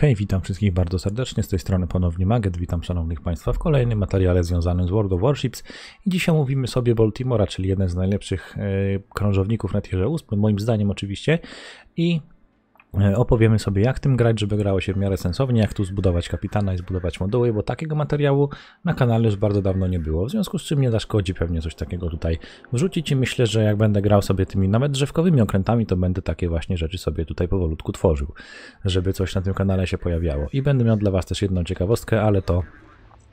Hej, witam wszystkich bardzo serdecznie, z tej strony ponownie Maget, witam szanownych Państwa w kolejnym materiale związanym z World of Warships i dzisiaj mówimy sobie Baltimora, czyli jeden z najlepszych e, krążowników na tierze 8, moim zdaniem oczywiście i E, opowiemy sobie, jak tym grać, żeby grało się w miarę sensownie, jak tu zbudować kapitana i zbudować moduły, bo takiego materiału na kanale już bardzo dawno nie było. W związku z czym nie zaszkodzi pewnie coś takiego tutaj wrzucić i myślę, że jak będę grał sobie tymi nawet drzewkowymi okrętami, to będę takie właśnie rzeczy sobie tutaj powolutku tworzył, żeby coś na tym kanale się pojawiało. I będę miał dla Was też jedną ciekawostkę, ale to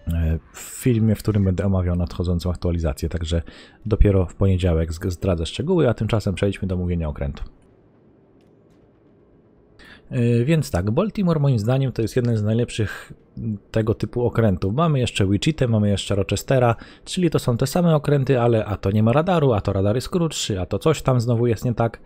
e, w filmie, w którym będę omawiał nadchodzącą aktualizację, także dopiero w poniedziałek zdradzę szczegóły, a tymczasem przejdźmy do mówienia okrętu. E, więc tak, Baltimore moim zdaniem to jest jeden z najlepszych tego typu okrętów. Mamy jeszcze Wichita, mamy jeszcze Rochestera, czyli to są te same okręty, ale a to nie ma radaru, a to radar jest krótszy, a to coś tam znowu jest nie tak.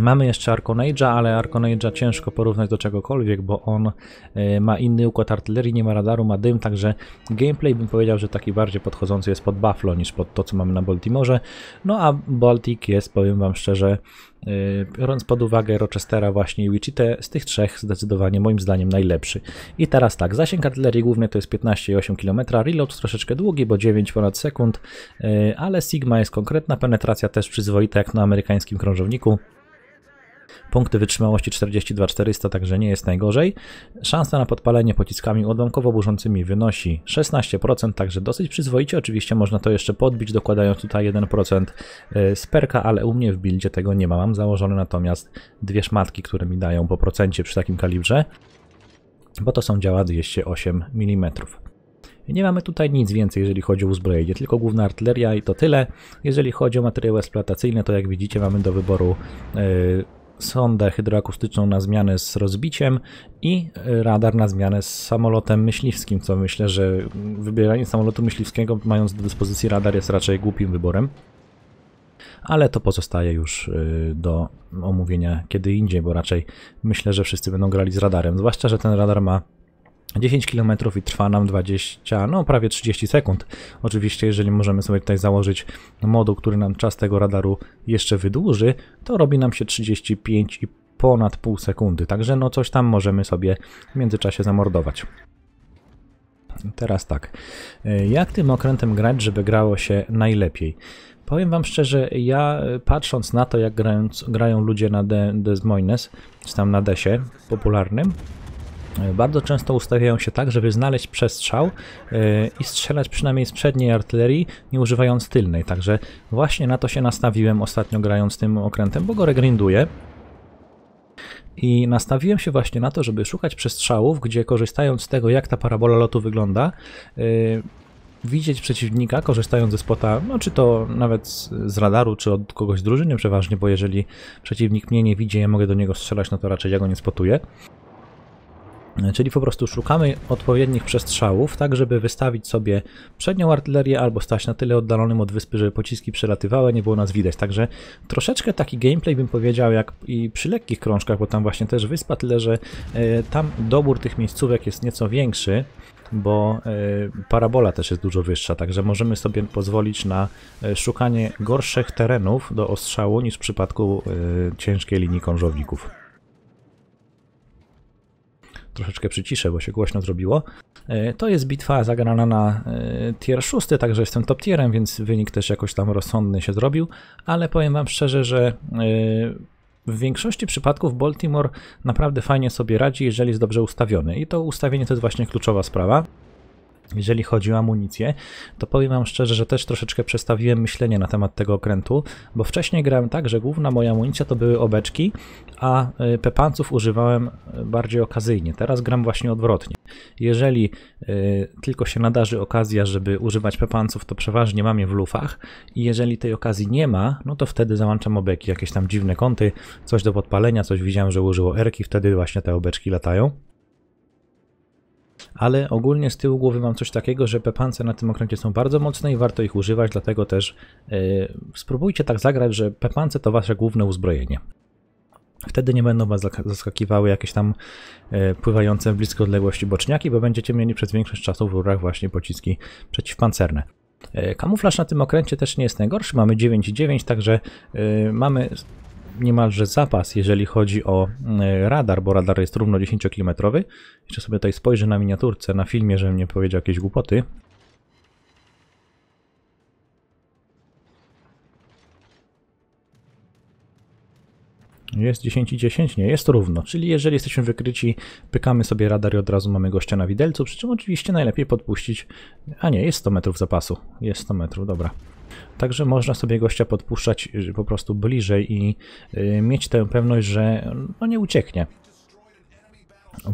Mamy jeszcze Arkon ale Arkon ciężko porównać do czegokolwiek, bo on e, ma inny układ artylerii, nie ma radaru, ma dym, także gameplay bym powiedział, że taki bardziej podchodzący jest pod Buffalo niż pod to, co mamy na Baltimorze. No a Baltic jest, powiem Wam szczerze, e, biorąc pod uwagę Rochestera właśnie i Wichita, z tych trzech zdecydowanie moim zdaniem najlepszy. I teraz tak, zasięg artylerii główny, to jest 15,8 km, reload troszeczkę długi, bo 9 ponad sekund, e, ale Sigma jest konkretna, penetracja też przyzwoita jak na amerykańskim krążowniku. Punkty wytrzymałości 42-400, także nie jest najgorzej. Szansa na podpalenie pociskami odłamkowo burzącymi wynosi 16%, także dosyć przyzwoicie. Oczywiście można to jeszcze podbić, dokładając tutaj 1% sperka, e, ale u mnie w buildzie tego nie ma. Mam założone natomiast dwie szmatki, które mi dają po procencie przy takim kalibrze, bo to są działa 208 mm. Nie mamy tutaj nic więcej, jeżeli chodzi o uzbrojenie, tylko główna artyleria i to tyle. Jeżeli chodzi o materiały eksploatacyjne, to jak widzicie mamy do wyboru yy, sondę hydroakustyczną na zmianę z rozbiciem i radar na zmianę z samolotem myśliwskim, co myślę, że wybieranie samolotu myśliwskiego mając do dyspozycji radar jest raczej głupim wyborem. Ale to pozostaje już y, do omówienia kiedy indziej, bo raczej myślę, że wszyscy będą grali z radarem, zwłaszcza, że ten radar ma 10 km i trwa nam 20, no prawie 30 sekund. Oczywiście, jeżeli możemy sobie tutaj założyć moduł, który nam czas tego radaru jeszcze wydłuży, to robi nam się 35 i ponad pół sekundy. Także no coś tam możemy sobie w międzyczasie zamordować. Teraz tak. E, jak tym okrętem grać, żeby grało się najlepiej? Powiem wam szczerze, ja e, patrząc na to, jak grając, grają ludzie na Des Desmoines, czy tam na Desie popularnym, bardzo często ustawiają się tak, żeby znaleźć przestrzał e, i strzelać przynajmniej z przedniej artylerii, nie używając tylnej. Także właśnie na to się nastawiłem ostatnio grając tym okrętem, bo go regrinduję. I nastawiłem się właśnie na to, żeby szukać przestrzałów, gdzie korzystając z tego, jak ta parabola lotu wygląda, e, widzieć przeciwnika, korzystając ze spota, no czy to nawet z radaru, czy od kogoś z drużyny przeważnie, bo jeżeli przeciwnik mnie nie widzi, ja mogę do niego strzelać, no to raczej ja go nie spotuję. Czyli po prostu szukamy odpowiednich przestrzałów, tak żeby wystawić sobie przednią artylerię albo stać na tyle oddalonym od wyspy, żeby pociski przelatywały, nie było nas widać. Także troszeczkę taki gameplay bym powiedział jak i przy lekkich krążkach, bo tam właśnie też wyspa, tyle że e, tam dobór tych miejscówek jest nieco większy bo e, parabola też jest dużo wyższa, także możemy sobie pozwolić na e, szukanie gorszych terenów do ostrzału niż w przypadku ciężkiej linii kążowników troszeczkę przyciszę, bo się głośno zrobiło. E, to jest bitwa zagrana na e, tier 6, także jestem top tierem, więc wynik też jakoś tam rozsądny się zrobił, ale powiem wam szczerze, że e, w większości przypadków Baltimore naprawdę fajnie sobie radzi, jeżeli jest dobrze ustawiony. I to ustawienie to jest właśnie kluczowa sprawa. Jeżeli chodzi o amunicję, to powiem Wam szczerze, że też troszeczkę przestawiłem myślenie na temat tego okrętu, bo wcześniej grałem tak, że główna moja amunicja to były obeczki, a y, pepanców używałem y, bardziej okazyjnie. Teraz gram właśnie odwrotnie. Jeżeli y, tylko się nadarzy okazja, żeby używać pepanców, to przeważnie mam je w lufach i jeżeli tej okazji nie ma, no to wtedy załączam obeki, jakieś tam dziwne kąty, coś do podpalenia, coś widziałem, że użyło erki, wtedy właśnie te obeczki latają ale ogólnie z tyłu głowy mam coś takiego, że pepance na tym okręcie są bardzo mocne i warto ich używać, dlatego też yy, spróbujcie tak zagrać, że pepance to wasze główne uzbrojenie. Wtedy nie będą was zaskakiwały jakieś tam e, pływające w bliskiej odległości boczniaki, bo będziecie mieli przez większość czasu w rurach właśnie pociski przeciwpancerne. E, kamuflaż na tym okręcie też nie jest najgorszy, mamy 9,9, także mamy niemalże zapas, jeżeli chodzi o e, radar, bo radar jest równo 10 km. Jeszcze sobie tutaj spojrzę na miniaturce, na filmie, żebym nie powiedział jakieś głupoty, Jest 10 i 10, nie, jest równo. Czyli jeżeli jesteśmy wykryci, pykamy sobie radar i od razu mamy gościa na widelcu, przy czym oczywiście najlepiej podpuścić... A nie, jest 100 metrów zapasu. Jest 100 metrów, dobra. Także można sobie gościa podpuszczać y, po prostu bliżej i y, mieć tę pewność, że no nie ucieknie.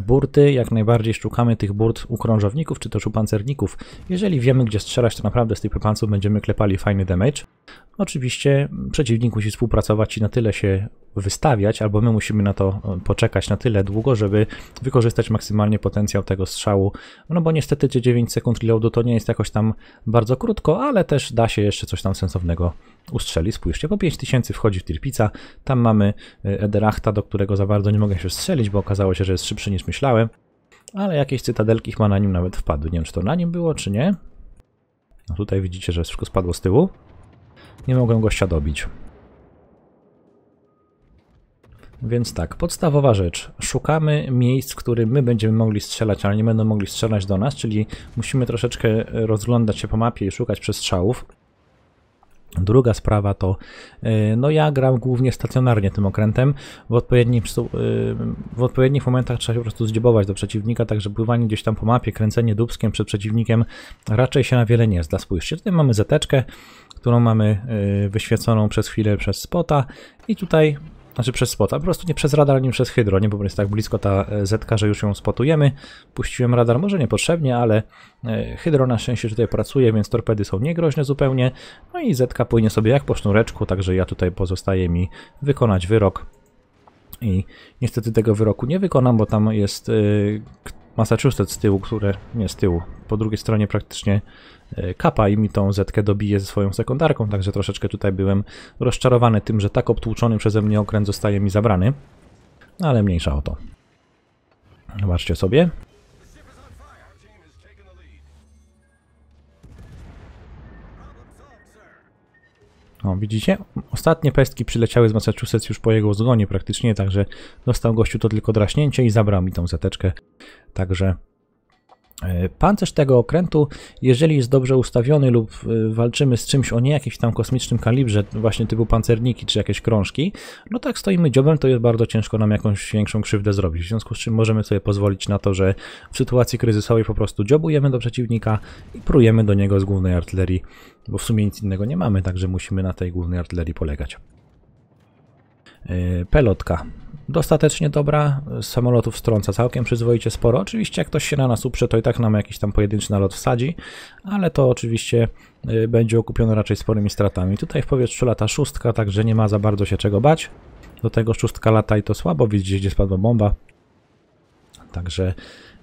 Burty, jak najbardziej szukamy tych burt u krążowników czy też u pancerników. Jeżeli wiemy gdzie strzelać, to naprawdę z tych panców będziemy klepali fajny damage. Oczywiście mm, przeciwnik musi współpracować i na tyle się wystawiać, albo my musimy na to e, poczekać na tyle długo, żeby wykorzystać maksymalnie potencjał tego strzału. No bo niestety te 9 sekund reloadu to nie jest jakoś tam bardzo krótko, ale też da się jeszcze coś tam sensownego ustrzelić. Spójrzcie, po 5000 wchodzi w Tirpica, tam mamy e, Ederachta, do którego za bardzo nie mogę się strzelić, bo okazało się, że jest szybszy niż myślałem. Ale jakieś cytadelki chyba na nim nawet wpadły. Nie wiem, czy to na nim było, czy nie. No tutaj widzicie, że wszystko spadło z tyłu. Nie mogłem gościa dobić. Więc tak, podstawowa rzecz. Szukamy miejsc, w którym my będziemy mogli strzelać, ale nie będą mogli strzelać do nas, czyli musimy troszeczkę rozglądać się po mapie i szukać przestrzałów. Druga sprawa to, e, no ja gram głównie stacjonarnie tym okrętem, w odpowiednich, e, w odpowiednich momentach trzeba się po prostu zdziebować do przeciwnika, także pływanie gdzieś tam po mapie, kręcenie dubskiem przed przeciwnikiem raczej się na wiele nie zda. Spójrzcie, tutaj mamy zeteczkę, którą mamy e, wyświeconą przez chwilę przez spota i tutaj znaczy przez spota, po prostu nie przez radar, nie przez hydro, nie, bo jest tak blisko ta e, zetka, że już ją spotujemy. Puściłem radar, może niepotrzebnie, ale e, hydro na szczęście tutaj pracuje, więc torpedy są niegroźne zupełnie. No i zetka płynie sobie jak po sznureczku, także ja tutaj pozostaje mi wykonać wyrok. I niestety tego wyroku nie wykonam, bo tam jest e, Massachusetts z tyłu, które nie z tyłu, po drugiej stronie praktycznie e, kapa i mi tą zetkę dobije ze swoją sekundarką, także troszeczkę tutaj byłem rozczarowany tym, że tak obtłuczony przeze mnie okręt zostaje mi zabrany, no, ale mniejsza o to. Zobaczcie sobie. O, widzicie? Ostatnie pestki przyleciały z Massachusetts już po jego zgonie praktycznie, także dostał gościu to tylko draśnięcie i zabrał mi tą zeteczkę. Także e, pancerz tego okrętu, jeżeli jest dobrze ustawiony lub e, walczymy z czymś o nie jakimś tam kosmicznym kalibrze, właśnie typu pancerniki czy jakieś krążki, no tak stoimy dziobem, to jest bardzo ciężko nam jakąś większą krzywdę zrobić. W związku z czym możemy sobie pozwolić na to, że w sytuacji kryzysowej po prostu dziobujemy do przeciwnika i prujemy do niego z głównej artylerii, bo w sumie nic innego nie mamy, także musimy na tej głównej artylerii polegać. E, pelotka dostatecznie dobra, samolotów strąca całkiem przyzwoicie sporo. Oczywiście jak ktoś się na nas uprze, to i tak nam jakiś tam pojedynczy nalot wsadzi, ale to oczywiście y, będzie okupione raczej sporymi stratami. Tutaj w powietrzu lata szóstka, także nie ma za bardzo się czego bać. Do tego szóstka lata i to słabo, widzicie gdzie spadła bomba. Także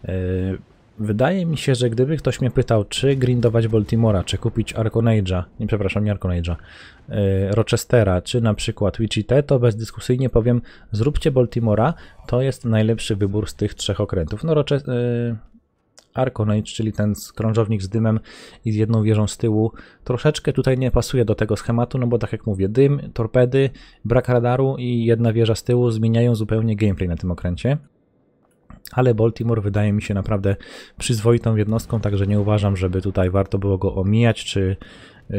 y, Wydaje mi się, że gdyby ktoś mnie pytał, czy grindować Baltimora, czy kupić Arconage'a, nie przepraszam, nie Arconage'a, yy, e, Rochestera, czy na przykład Wichita, to bezdyskusyjnie powiem, zróbcie Baltimora, to jest najlepszy wybór z tych trzech okrętów. No Roche yy, e, Arconage, czyli ten krążownik z dymem i z jedną wieżą z tyłu, troszeczkę tutaj nie pasuje do tego schematu, no bo tak jak mówię, dym, torpedy, brak radaru i jedna wieża z tyłu zmieniają zupełnie gameplay na tym okręcie ale Baltimore wydaje mi się naprawdę przyzwoitą jednostką, także nie uważam, żeby tutaj warto było go omijać, czy yy,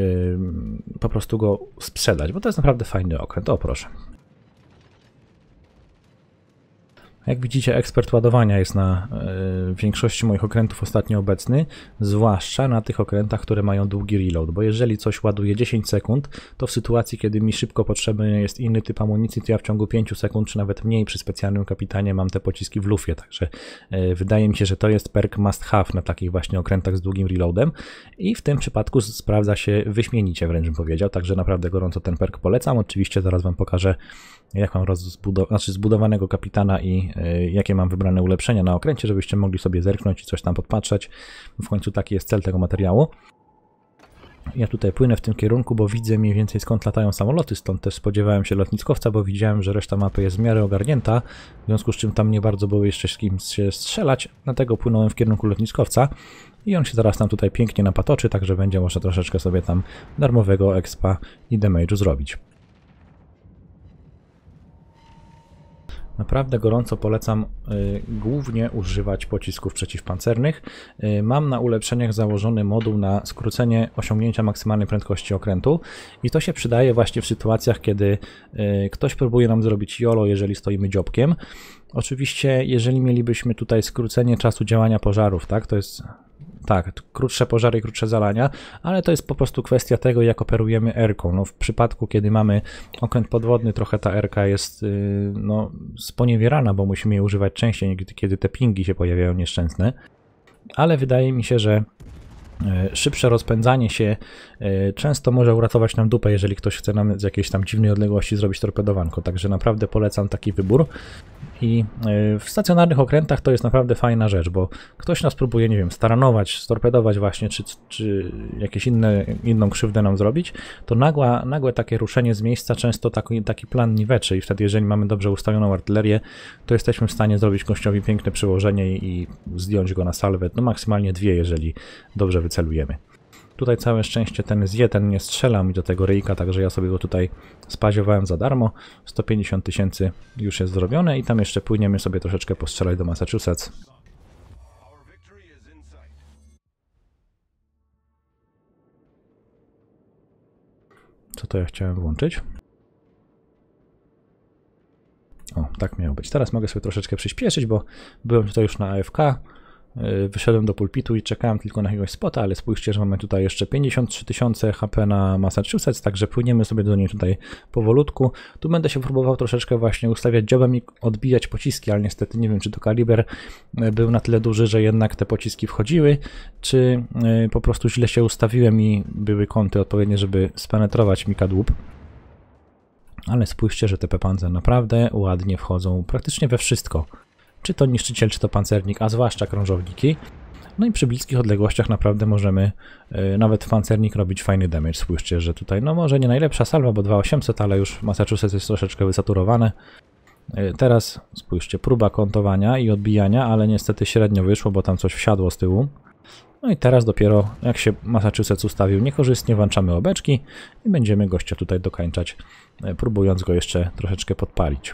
po prostu go sprzedać, bo to jest naprawdę fajny okręt. O proszę, Jak widzicie, ekspert ładowania jest na y, większości moich okrętów ostatnio obecny, zwłaszcza na tych okrętach, które mają długi reload, bo jeżeli coś ładuje 10 sekund, to w sytuacji, kiedy mi szybko potrzebny jest inny typ amunicji, to ja w ciągu 5 sekund, czy nawet mniej przy specjalnym kapitanie mam te pociski w lufie, także y, wydaje mi się, że to jest perk must have na takich właśnie okrętach z długim reloadem i w tym przypadku sprawdza się wyśmienicie wręcz bym powiedział, także naprawdę gorąco ten perk polecam. Oczywiście zaraz wam pokażę, jak mam rozbudow- znaczy zbudowanego kapitana i E, jakie mam wybrane ulepszenia na okręcie, żebyście mogli sobie zerknąć i coś tam podpatrzeć. W końcu taki jest cel tego materiału. Ja tutaj płynę w tym kierunku, bo widzę mniej więcej skąd latają samoloty, stąd też spodziewałem się lotniskowca, bo widziałem, że reszta mapy jest w miarę ogarnięta, w związku z czym tam nie bardzo było jeszcze z kim się strzelać, dlatego płynąłem w kierunku lotniskowca i on się zaraz tam tutaj pięknie napatoczy, także będzie można troszeczkę sobie tam darmowego expa i damage'u zrobić. Naprawdę gorąco polecam y, głównie używać pocisków przeciwpancernych. Y, mam na ulepszeniach założony moduł na skrócenie osiągnięcia maksymalnej prędkości okrętu i to się przydaje właśnie w sytuacjach, kiedy y, ktoś próbuje nam zrobić jolo, jeżeli stoimy dziobkiem. Oczywiście, jeżeli mielibyśmy tutaj skrócenie czasu działania pożarów, tak, to jest tak, krótsze pożary krótsze zalania, ale to jest po prostu kwestia tego, jak operujemy erką. No, w przypadku, kiedy mamy okręt podwodny, trochę ta erka jest y, no, sponiewierana, bo musimy jej używać częściej, kiedy te pingi się pojawiają nieszczęsne. Ale wydaje mi się, że y, szybsze rozpędzanie się y, często może uratować nam dupę, jeżeli ktoś chce nam z jakiejś tam dziwnej odległości zrobić torpedowanko. Także naprawdę polecam taki wybór. I y, w stacjonarnych okrętach to jest naprawdę fajna rzecz, bo ktoś nas próbuje, nie wiem, staranować, storpedować właśnie, czy, czy jakieś inne, inną krzywdę nam zrobić, to nagła, nagłe takie ruszenie z miejsca często taki, taki plan niweczy i wtedy jeżeli mamy dobrze ustawioną artylerię, to jesteśmy w stanie zrobić gościowi piękne przyłożenie i zdjąć go na salwę, no maksymalnie dwie, jeżeli dobrze wycelujemy. Tutaj całe szczęście ten zje, ten nie strzela mi do tego ryjka, także ja sobie go tutaj spaziowałem za darmo. 150 tysięcy już jest zrobione i tam jeszcze płyniemy sobie troszeczkę postrzelać do Massachusetts. Co to ja chciałem włączyć? O, tak miało być. Teraz mogę sobie troszeczkę przyspieszyć, bo byłem tutaj już na AFK. Y, wyszedłem do pulpitu i czekałem tylko na jakiegoś spota, ale spójrzcie, że mamy tutaj jeszcze 53 tysiące HP na Massachusetts, także płyniemy sobie do niej tutaj powolutku. Tu będę się próbował troszeczkę właśnie ustawiać dziobem i odbijać pociski, ale niestety nie wiem, czy to kaliber y, był na tyle duży, że jednak te pociski wchodziły, czy y, po prostu źle się ustawiłem i były kąty odpowiednie, żeby spenetrować kadłub. Ale spójrzcie, że te pepanze naprawdę ładnie wchodzą praktycznie we wszystko czy to niszczyciel, czy to pancernik, a zwłaszcza krążowniki. No i przy bliskich odległościach naprawdę możemy yy, nawet pancernik robić fajny damage. Spójrzcie, że tutaj no może nie najlepsza salwa, bo 2800, ale już Massachusetts jest troszeczkę wysaturowane. Yy, teraz spójrzcie, próba kontowania i odbijania, ale niestety średnio wyszło, bo tam coś wsiadło z tyłu. No i teraz dopiero jak się Massachusetts ustawił niekorzystnie, włączamy obeczki i będziemy gościa tutaj dokańczać, y, próbując go jeszcze troszeczkę podpalić.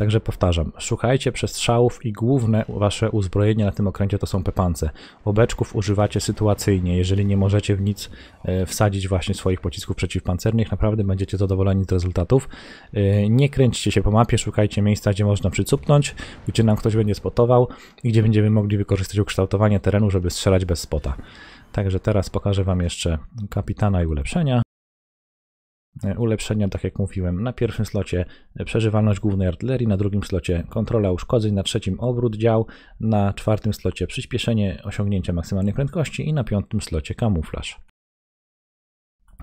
Także powtarzam, szukajcie przestrzałów i główne wasze uzbrojenie na tym okręcie to są pepance. Obeczków używacie sytuacyjnie, jeżeli nie możecie w nic e, wsadzić właśnie swoich pocisków przeciwpancernych, naprawdę będziecie zadowoleni z rezultatów. E, nie kręćcie się po mapie, szukajcie miejsca, gdzie można przycupnąć, gdzie nam ktoś będzie spotował i gdzie będziemy mogli wykorzystać ukształtowanie terenu, żeby strzelać bez spota. Także teraz pokażę Wam jeszcze kapitana i ulepszenia. E, ulepszenia, tak jak mówiłem, na pierwszym slocie e, przeżywalność głównej artylerii, na drugim slocie kontrola uszkodzeń, na trzecim obrót dział, na czwartym slocie przyspieszenie osiągnięcia maksymalnej prędkości i na piątym slocie kamuflaż.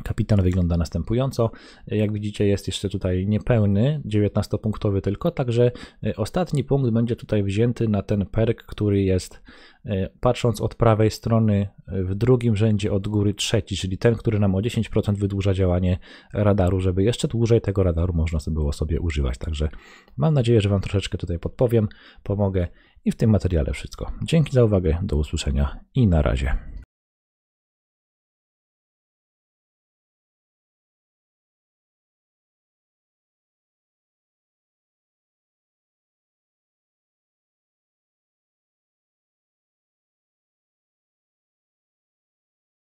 Kapitan wygląda następująco. Jak widzicie, jest jeszcze tutaj niepełny, 19-punktowy tylko, także e, ostatni punkt będzie tutaj wzięty na ten perk, który jest e, patrząc od prawej strony e, w drugim rzędzie od góry trzeci, czyli ten, który nam o 10% wydłuża działanie radaru, żeby jeszcze dłużej tego radaru można było sobie używać. Także mam nadzieję, że Wam troszeczkę tutaj podpowiem, pomogę i w tym materiale wszystko. Dzięki za uwagę, do usłyszenia i na razie.